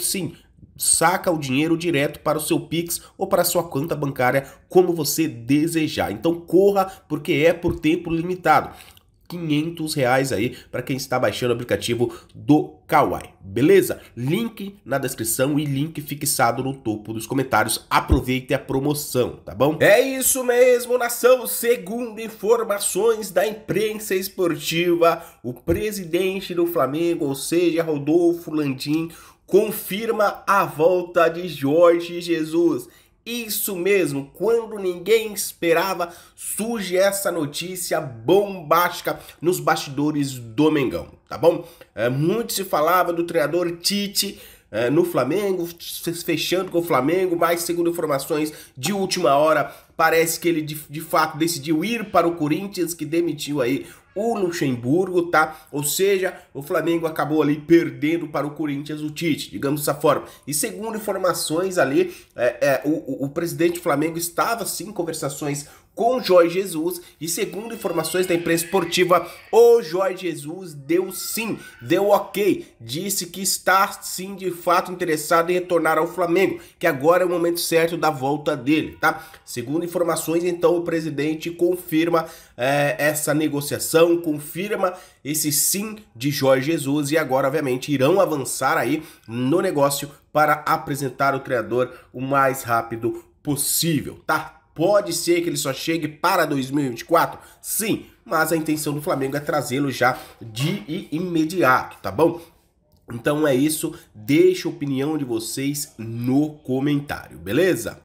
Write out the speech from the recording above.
sim saca o dinheiro direto para o seu Pix ou para a sua conta bancária, como você desejar. Então corra, porque é por tempo limitado. 500 reais aí para quem está baixando o aplicativo do Kawai, beleza? Link na descrição e link fixado no topo dos comentários. Aproveite a promoção, tá bom? É isso mesmo, nação. Segundo informações da imprensa esportiva, o presidente do Flamengo, ou seja, Rodolfo Landim, confirma a volta de Jorge Jesus. Isso mesmo, quando ninguém esperava, surge essa notícia bombástica nos bastidores do Mengão, tá bom? É, muito se falava do treinador Tite é, no Flamengo, fechando com o Flamengo, mas segundo informações de última hora, Parece que ele de, de fato decidiu ir para o Corinthians, que demitiu aí o Luxemburgo, tá? Ou seja, o Flamengo acabou ali perdendo para o Corinthians o Tite, digamos dessa forma. E segundo informações ali, é, é, o, o presidente do Flamengo estava sim em conversações com Jorge Jesus e segundo informações da imprensa esportiva, o Jorge Jesus deu sim, deu ok, disse que está sim de fato interessado em retornar ao Flamengo, que agora é o momento certo da volta dele, tá? Segundo informações, então o presidente confirma é, essa negociação, confirma esse sim de Jorge Jesus e agora, obviamente, irão avançar aí no negócio para apresentar o treinador o mais rápido possível, tá? Pode ser que ele só chegue para 2024? Sim, mas a intenção do Flamengo é trazê-lo já de imediato, tá bom? Então é isso, deixa a opinião de vocês no comentário, beleza?